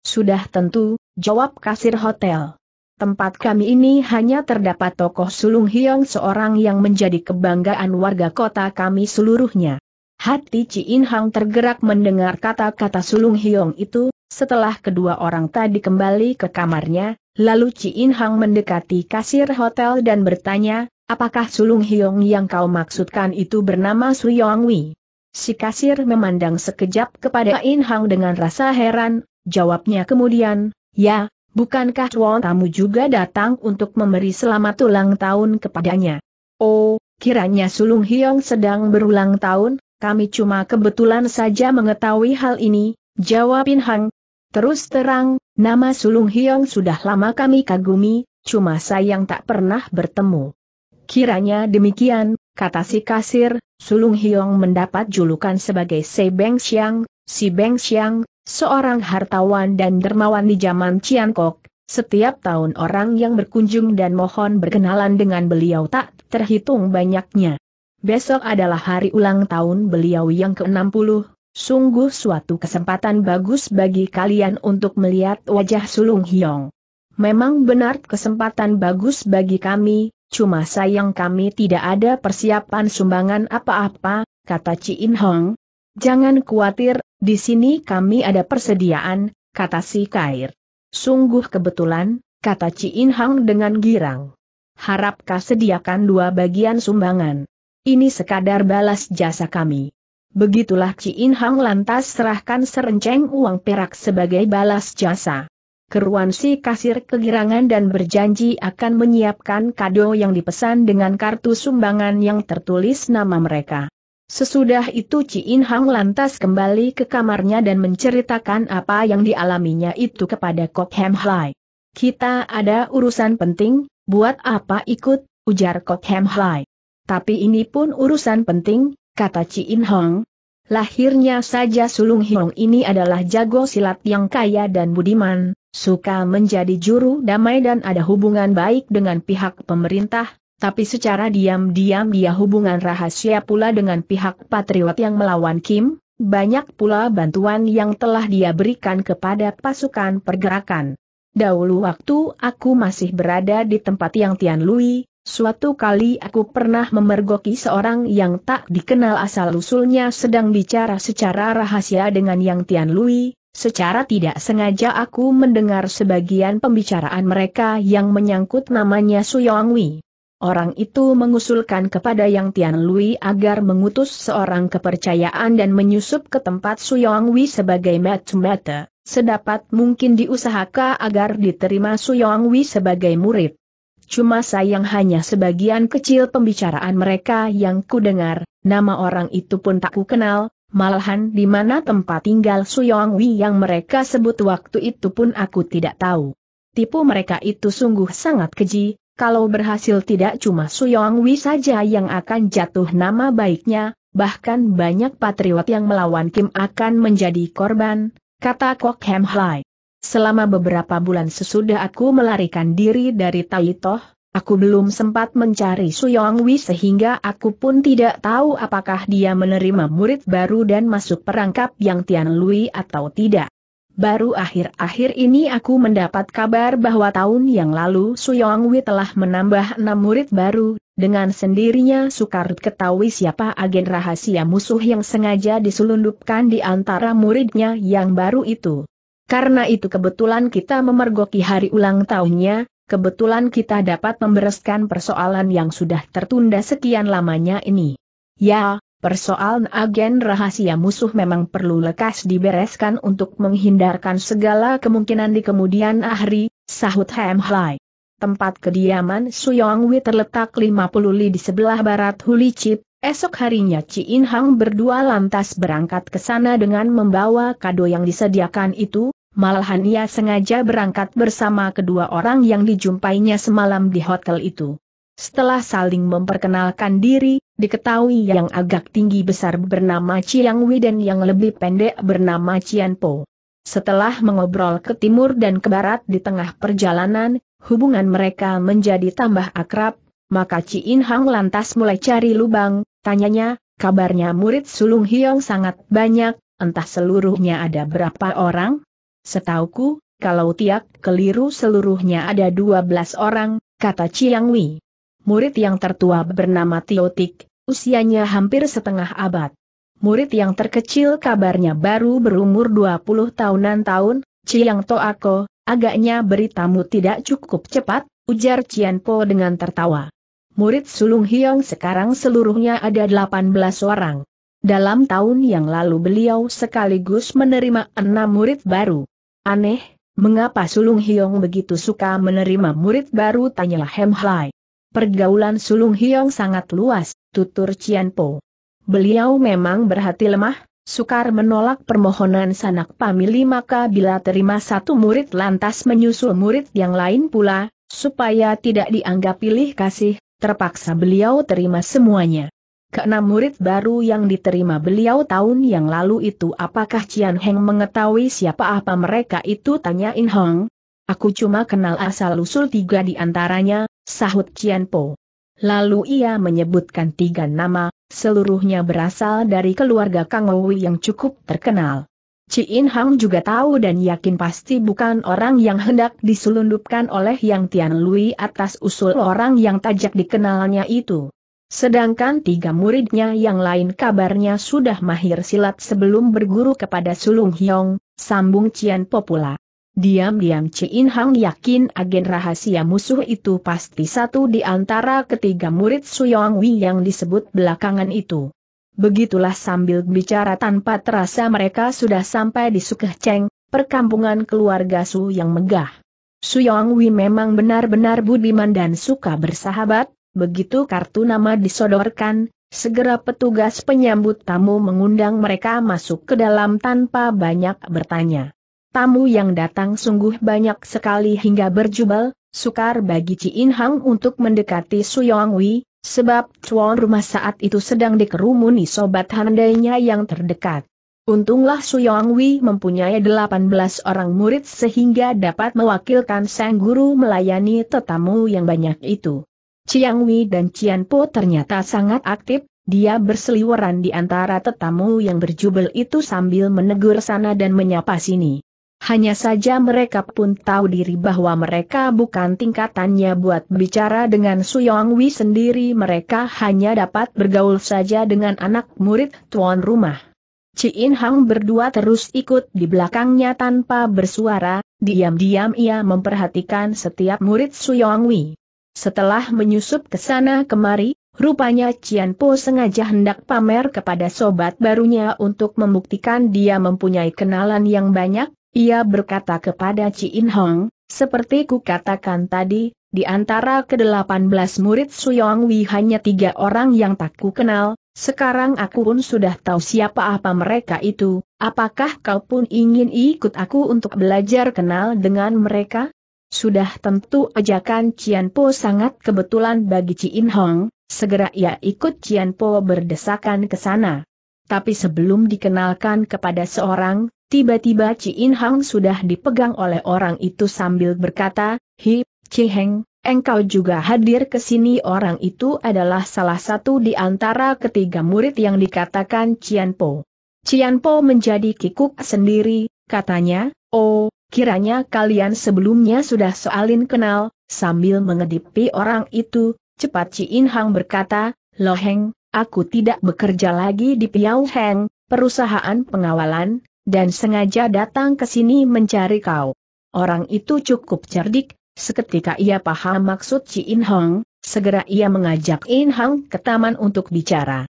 Sudah tentu, jawab kasir hotel. Tempat kami ini hanya terdapat tokoh sulung Hiong seorang yang menjadi kebanggaan warga kota kami seluruhnya. Hati Ciin Hang tergerak mendengar kata-kata sulung Hiong itu, setelah kedua orang tadi kembali ke kamarnya, lalu Ciin Hang mendekati kasir hotel dan bertanya, apakah sulung Hiong yang kau maksudkan itu bernama Suyong Wei? Si kasir memandang sekejap kepada In Hang dengan rasa heran, jawabnya kemudian, ya, Bukankah Chuan tamu juga datang untuk memberi selamat ulang tahun kepadanya? Oh, kiranya Sulung Hiong sedang berulang tahun, kami cuma kebetulan saja mengetahui hal ini, jawab In Hang. Terus terang, nama Sulung Hiong sudah lama kami kagumi, cuma sayang tak pernah bertemu. Kiranya demikian, kata si kasir, Sulung Hiong mendapat julukan sebagai Si Beng Siang, Si Beng Siang, Seorang hartawan dan dermawan di zaman Ciankok, setiap tahun orang yang berkunjung dan mohon berkenalan dengan beliau tak terhitung banyaknya. Besok adalah hari ulang tahun beliau yang ke-60, sungguh suatu kesempatan bagus bagi kalian untuk melihat wajah Sulung Hyong. Memang benar kesempatan bagus bagi kami, cuma sayang kami tidak ada persiapan sumbangan apa-apa, kata Ci In Hong, Jangan khawatir, di sini kami ada persediaan, kata si Kair. Sungguh kebetulan, kata Ci In Hang dengan girang. Harapkah sediakan dua bagian sumbangan. Ini sekadar balas jasa kami. Begitulah Ci In Hang lantas serahkan serenceng uang perak sebagai balas jasa. Keruan si kasir kegirangan dan berjanji akan menyiapkan kado yang dipesan dengan kartu sumbangan yang tertulis nama mereka. Sesudah itu in Hang lantas kembali ke kamarnya dan menceritakan apa yang dialaminya itu kepada Kok Hem Hlai. Kita ada urusan penting, buat apa ikut, ujar Kok Hem Hlai. Tapi ini pun urusan penting, kata in Hong. Lahirnya saja Sulung Hiong ini adalah jago silat yang kaya dan budiman, suka menjadi juru damai dan ada hubungan baik dengan pihak pemerintah, tapi secara diam-diam dia hubungan rahasia pula dengan pihak patriot yang melawan Kim, banyak pula bantuan yang telah dia berikan kepada pasukan pergerakan. Dahulu waktu aku masih berada di tempat yang Tian Lui, suatu kali aku pernah memergoki seorang yang tak dikenal asal-usulnya sedang bicara secara rahasia dengan yang Tian Lui, Secara tidak sengaja aku mendengar sebagian pembicaraan mereka yang menyangkut namanya Wei. Orang itu mengusulkan kepada Yang Tian Lui agar mengutus seorang kepercayaan dan menyusup ke tempat Su Yong Wei sebagai mata sedapat mungkin diusahakan agar diterima Su Yong Wei sebagai murid. Cuma sayang hanya sebagian kecil pembicaraan mereka yang kudengar, nama orang itu pun tak kukenal, malahan di mana tempat tinggal Su Yong Wei yang mereka sebut waktu itu pun aku tidak tahu. Tipu mereka itu sungguh sangat keji, kalau berhasil tidak cuma Suyong Wi saja yang akan jatuh nama baiknya, bahkan banyak patriot yang melawan Kim akan menjadi korban, kata Kok Hem Hai. Selama beberapa bulan sesudah aku melarikan diri dari Taitoh, aku belum sempat mencari Suyong Wi sehingga aku pun tidak tahu apakah dia menerima murid baru dan masuk perangkap yang Tian Lui atau tidak. Baru akhir-akhir ini aku mendapat kabar bahwa tahun yang lalu Suyong telah menambah enam murid baru, dengan sendirinya sukar ketahui siapa agen rahasia musuh yang sengaja diselundupkan di antara muridnya yang baru itu. Karena itu kebetulan kita memergoki hari ulang tahunnya, kebetulan kita dapat membereskan persoalan yang sudah tertunda sekian lamanya ini. Ya, Persoalan agen rahasia musuh memang perlu lekas dibereskan untuk menghindarkan segala kemungkinan di kemudian hari, sahut Hem Hai. Tempat kediaman Suyong Wei terletak 50 li di sebelah barat Huli Chip, esok harinya Chi In Hang berdua lantas berangkat ke sana dengan membawa kado yang disediakan itu, malahan ia sengaja berangkat bersama kedua orang yang dijumpainya semalam di hotel itu. Setelah saling memperkenalkan diri, diketahui yang agak tinggi besar bernama Chiang Wei dan yang lebih pendek bernama Cianpo. Po. Setelah mengobrol ke timur dan ke barat di tengah perjalanan, hubungan mereka menjadi tambah akrab, maka In Hang lantas mulai cari lubang, tanyanya, kabarnya murid sulung Hiong sangat banyak, entah seluruhnya ada berapa orang? Setauku, kalau tiak keliru seluruhnya ada 12 orang, kata Chiang Wei murid yang tertua bernama Tiotik, usianya hampir setengah abad. Murid yang terkecil kabarnya baru berumur 20 tahunan tahun, Ciang Toako, agaknya beritamu tidak cukup cepat, ujar Cianpo dengan tertawa. Murid Sulung Hiong sekarang seluruhnya ada 18 orang. Dalam tahun yang lalu beliau sekaligus menerima enam murid baru. Aneh, mengapa Sulung Hiong begitu suka menerima murid baru tanyalah Hem Pergaulan Sulung Hiong sangat luas, tutur Cian Po. Beliau memang berhati lemah, sukar menolak permohonan sanak pamili maka bila terima satu murid lantas menyusul murid yang lain pula, supaya tidak dianggap pilih kasih, terpaksa beliau terima semuanya. Keenam murid baru yang diterima beliau tahun yang lalu itu apakah Cian Heng mengetahui siapa apa mereka itu tanya In Hong, Aku cuma kenal asal-usul tiga di antaranya, sahut Cianpo. Lalu ia menyebutkan tiga nama, seluruhnya berasal dari keluarga Kang Wei yang cukup terkenal. Cian Hang juga tahu dan yakin pasti bukan orang yang hendak diselundupkan oleh Yang Tian Lui atas usul orang yang tajak dikenalnya itu. Sedangkan tiga muridnya yang lain kabarnya sudah mahir silat sebelum berguru kepada Sulung Hyong, sambung Cian Po pula. Diam-diam Chin Hang yakin agen rahasia musuh itu pasti satu di antara ketiga murid Suyong Wei yang disebut belakangan itu. Begitulah sambil bicara tanpa terasa mereka sudah sampai di Sukeh perkampungan keluarga Su yang megah. Suyong Wei memang benar-benar budiman dan suka bersahabat, begitu kartu nama disodorkan, Segera petugas penyambut tamu mengundang mereka masuk ke dalam tanpa banyak bertanya. Tamu yang datang sungguh banyak sekali hingga berjubel, sukar bagi In Hang untuk mendekati Yong Wei, sebab tuan rumah saat itu sedang dikerumuni sobat handainya yang terdekat. Untunglah Yong Wei mempunyai 18 orang murid sehingga dapat mewakilkan sang guru melayani tetamu yang banyak itu. Chiang Wei dan Cian Po ternyata sangat aktif, dia berseliweran di antara tetamu yang berjubel itu sambil menegur sana dan menyapa sini. Hanya saja mereka pun tahu diri bahwa mereka bukan tingkatannya buat bicara dengan Suyong Wi sendiri mereka hanya dapat bergaul saja dengan anak murid tuan rumah. Ciin Hang berdua terus ikut di belakangnya tanpa bersuara, diam-diam ia memperhatikan setiap murid Suyong Wi. Setelah menyusup ke sana kemari, Rupanya Cian Po sengaja hendak pamer kepada sobat barunya untuk membuktikan dia mempunyai kenalan yang banyak, ia berkata kepada In Hong, seperti ku katakan tadi, di antara ke-18 murid Suyong Wei hanya tiga orang yang tak ku kenal, sekarang aku pun sudah tahu siapa apa mereka itu, apakah kau pun ingin ikut aku untuk belajar kenal dengan mereka? Sudah tentu ajakan Cian Po sangat kebetulan bagi In Hong, segera ia ikut Cian Po berdesakan ke sana. Tapi sebelum dikenalkan kepada seorang, Tiba-tiba In Hang sudah dipegang oleh orang itu sambil berkata, Hi, Ciheng, engkau juga hadir ke sini orang itu adalah salah satu di antara ketiga murid yang dikatakan Cian Po. Cian Po menjadi kikuk sendiri, katanya, oh, kiranya kalian sebelumnya sudah soalin kenal, sambil mengedipi orang itu, cepat In Hang berkata, Loheng, aku tidak bekerja lagi di Piau Heng, perusahaan pengawalan, dan sengaja datang ke sini mencari kau. Orang itu cukup cerdik, seketika ia paham maksud Ci In Hong, segera ia mengajak In Hong ke taman untuk bicara.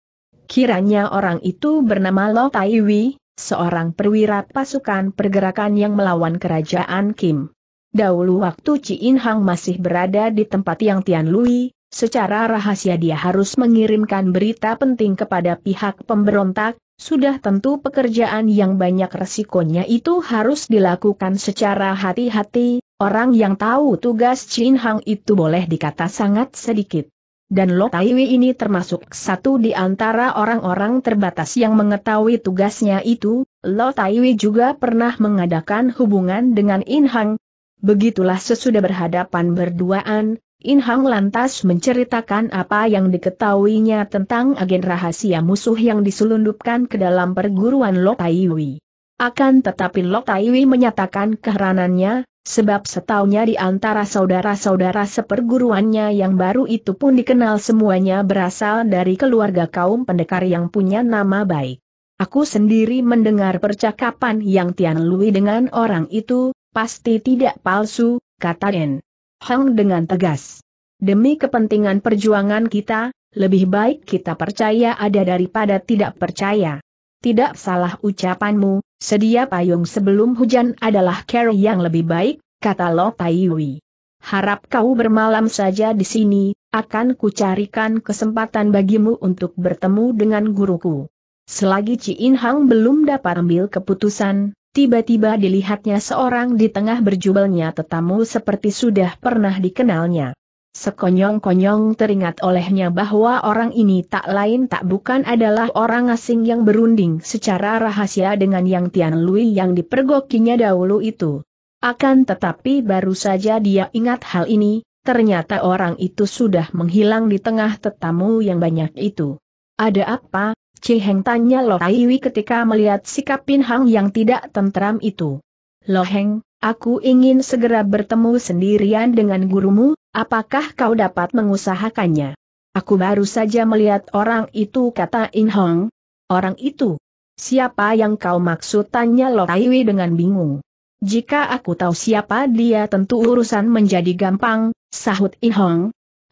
Kiranya orang itu bernama Lo Tai Wei, seorang perwira pasukan pergerakan yang melawan kerajaan Kim. Dahulu waktu Ci In Hong masih berada di tempat yang Tian Lui, secara rahasia dia harus mengirimkan berita penting kepada pihak pemberontak, sudah tentu pekerjaan yang banyak resikonya itu harus dilakukan secara hati-hati, orang yang tahu tugas Chin Hang itu boleh dikata sangat sedikit. Dan Lo Taiwi ini termasuk satu di antara orang-orang terbatas yang mengetahui tugasnya itu, Lo Taiwi juga pernah mengadakan hubungan dengan In Hang. Begitulah sesudah berhadapan berduaan, In lantas menceritakan apa yang diketahuinya tentang agen rahasia musuh yang diselundupkan ke dalam perguruan Lotaiwi. Akan tetapi Lotaiwi menyatakan keheranannya, sebab setaunya di antara saudara-saudara seperguruannya yang baru itu pun dikenal semuanya berasal dari keluarga kaum pendekar yang punya nama baik. Aku sendiri mendengar percakapan yang Tian Lui dengan orang itu, pasti tidak palsu, kata Den. Hang dengan tegas. Demi kepentingan perjuangan kita, lebih baik kita percaya ada daripada tidak percaya. Tidak salah ucapanmu, sedia payung sebelum hujan adalah care yang lebih baik, kata Lo Paiwi. Harap kau bermalam saja di sini, akan kucarikan kesempatan bagimu untuk bertemu dengan guruku. Selagi Ci In Hang belum dapat ambil keputusan, Tiba-tiba dilihatnya seorang di tengah berjubelnya tetamu seperti sudah pernah dikenalnya. Sekonyong-konyong teringat olehnya bahwa orang ini tak lain tak bukan adalah orang asing yang berunding secara rahasia dengan Yang Tian Lui yang dipergokinya dahulu itu. Akan tetapi baru saja dia ingat hal ini, ternyata orang itu sudah menghilang di tengah tetamu yang banyak itu. Ada apa, Ciheng tanya Lo Taiwi ketika melihat sikap Pin Hang yang tidak tentram itu. Lo Heng, aku ingin segera bertemu sendirian dengan gurumu, apakah kau dapat mengusahakannya? Aku baru saja melihat orang itu kata In Hong. Orang itu? Siapa yang kau maksud tanya Lo Taiwi dengan bingung. Jika aku tahu siapa dia tentu urusan menjadi gampang, sahut In Hong.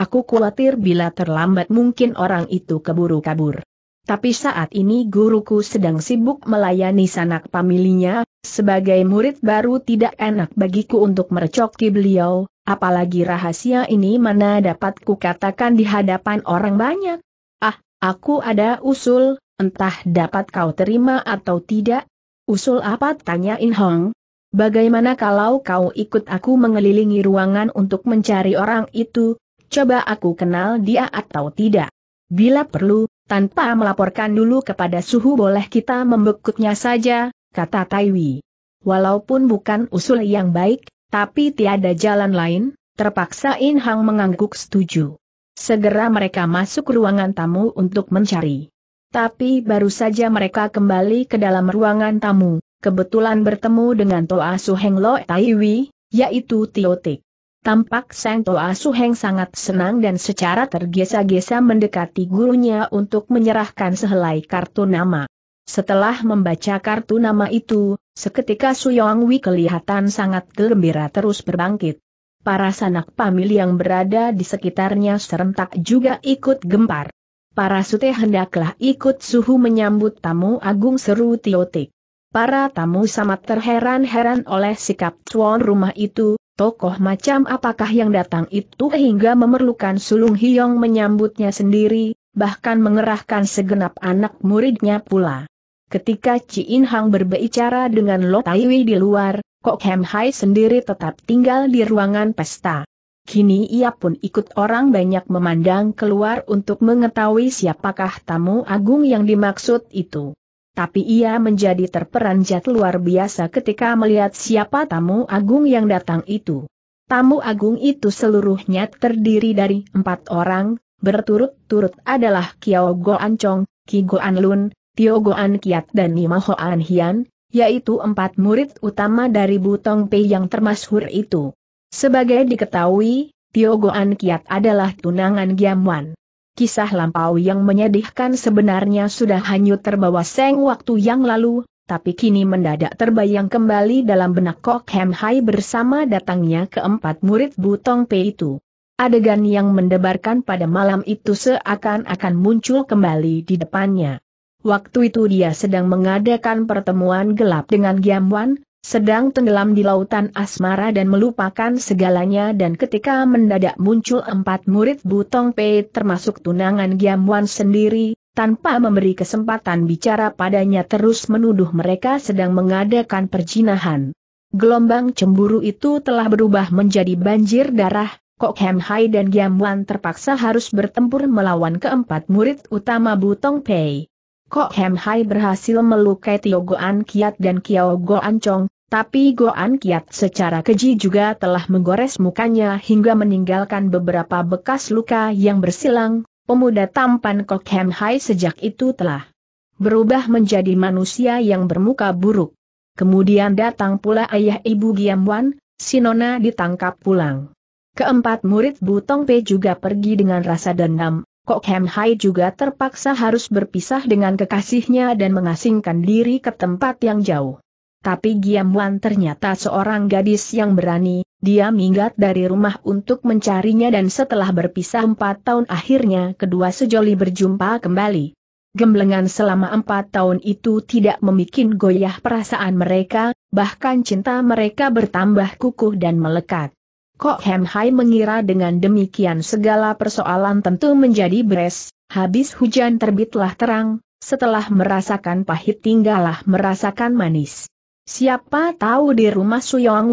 Aku khawatir bila terlambat mungkin orang itu keburu kabur. Tapi saat ini guruku sedang sibuk melayani sanak pamilinya, sebagai murid baru tidak enak bagiku untuk merecoki beliau, apalagi rahasia ini mana dapat kukatakan di hadapan orang banyak. Ah, aku ada usul, entah dapat kau terima atau tidak. Usul apa tanya In Hong? Bagaimana kalau kau ikut aku mengelilingi ruangan untuk mencari orang itu, coba aku kenal dia atau tidak? Bila perlu, tanpa melaporkan dulu kepada suhu boleh kita membekuknya saja, kata Taiwi. Walaupun bukan usul yang baik, tapi tiada jalan lain, terpaksa In Hang mengangguk setuju. Segera mereka masuk ruangan tamu untuk mencari. Tapi baru saja mereka kembali ke dalam ruangan tamu, kebetulan bertemu dengan Toa Suheng Lo Taiwi, yaitu Tiotik. Tampak Sang Toa Suheng sangat senang dan secara tergesa-gesa mendekati gurunya untuk menyerahkan sehelai kartu nama. Setelah membaca kartu nama itu, seketika Su Yong Wei kelihatan sangat gembira terus berbangkit. Para sanak pamili yang berada di sekitarnya serentak juga ikut gempar. Para sute hendaklah ikut suhu menyambut tamu agung seru tiotik. Para tamu sangat terheran-heran oleh sikap tuan rumah itu, Tokoh macam apakah yang datang itu hingga memerlukan sulung Hiyong menyambutnya sendiri, bahkan mengerahkan segenap anak muridnya pula. Ketika Ci In Hang berbicara dengan Lo Taiwi di luar, Kok Hem Hai sendiri tetap tinggal di ruangan pesta. Kini ia pun ikut orang banyak memandang keluar untuk mengetahui siapakah tamu agung yang dimaksud itu tapi ia menjadi terperanjat luar biasa ketika melihat siapa tamu agung yang datang itu. Tamu agung itu seluruhnya terdiri dari empat orang, berturut-turut adalah Kiao Goan Chong, Ki Goan Lun, Tio Goan Kiat dan Nima Hoan Hian, yaitu empat murid utama dari Butong Pei yang termasyhur itu. Sebagai diketahui, Tio Goan Kiat adalah tunangan Giamwan kisah lampau yang menyedihkan sebenarnya sudah hanyut terbawa seng waktu yang lalu, tapi kini mendadak terbayang kembali dalam benak Kok Hem Hai bersama datangnya keempat murid Butong Pei itu. Adegan yang mendebarkan pada malam itu seakan-akan muncul kembali di depannya. Waktu itu dia sedang mengadakan pertemuan gelap dengan Giam Wan sedang tenggelam di lautan asmara dan melupakan segalanya dan ketika mendadak muncul empat murid Butong Pei termasuk tunangan Wan sendiri, tanpa memberi kesempatan bicara padanya terus menuduh mereka sedang mengadakan perjinahan. Gelombang cemburu itu telah berubah menjadi banjir darah, Kok Hem Hai dan Wan terpaksa harus bertempur melawan keempat murid utama Butong Pei. Kok Hem Hai berhasil melukai Tio Goan Kiat dan Kiao Goan Chong, tapi Goan Kiat secara keji juga telah menggores mukanya hingga meninggalkan beberapa bekas luka yang bersilang, pemuda tampan Kok Hem Hai sejak itu telah berubah menjadi manusia yang bermuka buruk. Kemudian datang pula ayah ibu Giam si Sinona ditangkap pulang. Keempat murid Butong Pe juga pergi dengan rasa dendam, Kok Kem Hai juga terpaksa harus berpisah dengan kekasihnya dan mengasingkan diri ke tempat yang jauh. Tapi Giam Wan ternyata seorang gadis yang berani, dia minggat dari rumah untuk mencarinya dan setelah berpisah empat tahun akhirnya kedua sejoli berjumpa kembali. Gemblengan selama empat tahun itu tidak memikin goyah perasaan mereka, bahkan cinta mereka bertambah kukuh dan melekat. Kok Hem Hai mengira dengan demikian segala persoalan tentu menjadi beres, habis hujan terbitlah terang, setelah merasakan pahit tinggallah merasakan manis. Siapa tahu di rumah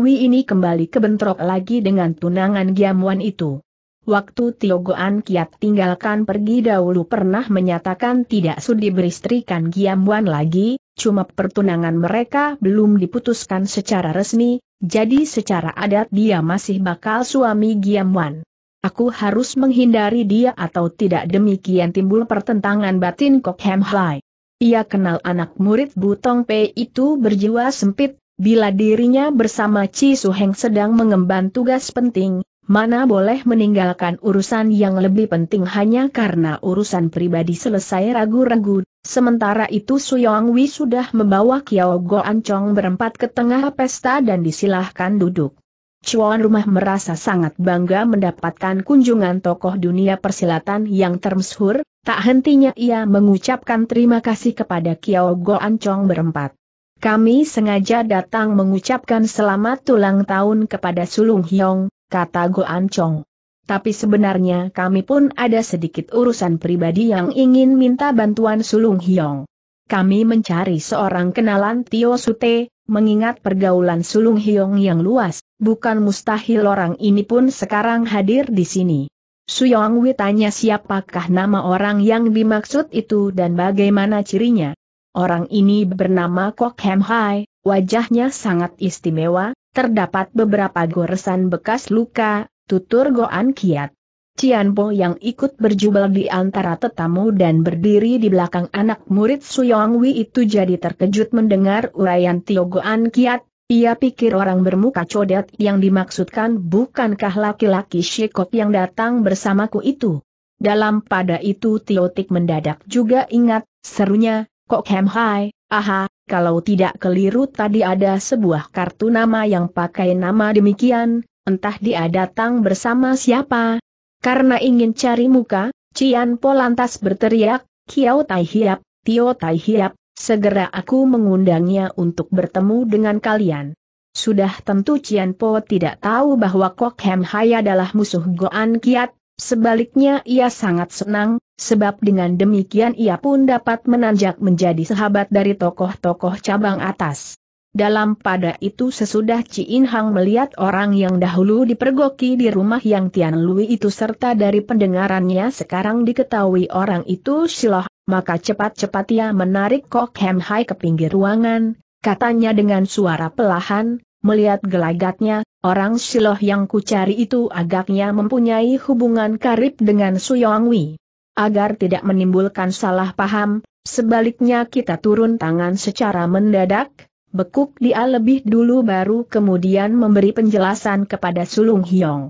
Wei ini kembali kebentrok lagi dengan tunangan Giamuan itu. Waktu Tiogoan Kiat tinggalkan pergi dahulu pernah menyatakan tidak sudi beristrikan Giamuan lagi, Cuma pertunangan mereka belum diputuskan secara resmi, jadi secara adat dia masih bakal suami Giamwan. Aku harus menghindari dia atau tidak demikian timbul pertentangan batin Kok Hem Hai. Ia kenal anak murid Butong Pei itu berjiwa sempit, bila dirinya bersama Chi Heng sedang mengemban tugas penting, mana boleh meninggalkan urusan yang lebih penting hanya karena urusan pribadi selesai ragu-ragu Sementara itu Su Yong Wei sudah membawa Kiao Go Ancong berempat ke tengah pesta dan disilahkan duduk. Chuan Rumah merasa sangat bangga mendapatkan kunjungan tokoh dunia persilatan yang termeshur, tak hentinya ia mengucapkan terima kasih kepada Kiao Go Ancong berempat. Kami sengaja datang mengucapkan selamat ulang tahun kepada Sulung Hyong, kata Go Ancong. Tapi sebenarnya kami pun ada sedikit urusan pribadi yang ingin minta bantuan Sulung Hiong. Kami mencari seorang kenalan Tio Sute, mengingat pergaulan Sulung Hiong yang luas, bukan mustahil orang ini pun sekarang hadir di sini. Suyong Wei tanya siapakah nama orang yang dimaksud itu dan bagaimana cirinya. Orang ini bernama Kok Hem Hai, wajahnya sangat istimewa, terdapat beberapa goresan bekas luka, tutur Goan Kiat. Cianpo yang ikut berjubel di antara tetamu dan berdiri di belakang anak murid Suyongwi itu jadi terkejut mendengar uraian Tio Goan Kiat, ia pikir orang bermuka codet yang dimaksudkan bukankah laki-laki Shikok yang datang bersamaku itu. Dalam pada itu Tiotik mendadak juga ingat, serunya, kok Hem Hai, aha, kalau tidak keliru tadi ada sebuah kartu nama yang pakai nama demikian, entah dia datang bersama siapa. Karena ingin cari muka, Cian Po lantas berteriak, Kiao Tai Hiap, Tio Tai Hiap, segera aku mengundangnya untuk bertemu dengan kalian. Sudah tentu Cian Po tidak tahu bahwa Kok Hem Hai adalah musuh Goan Kiat, Sebaliknya ia sangat senang, sebab dengan demikian ia pun dapat menanjak menjadi sahabat dari tokoh-tokoh cabang atas. Dalam pada itu sesudah In Hang melihat orang yang dahulu dipergoki di rumah yang Tian Lui itu serta dari pendengarannya sekarang diketahui orang itu Siloh, maka cepat-cepat ia menarik Kok Hem Hai ke pinggir ruangan, katanya dengan suara pelahan, melihat gelagatnya, orang Siloh yang kucari itu agaknya mempunyai hubungan karib dengan Su Yong Wei. Agar tidak menimbulkan salah paham, sebaliknya kita turun tangan secara mendadak, Bekuk dia lebih dulu baru kemudian memberi penjelasan kepada Sulung Hiong.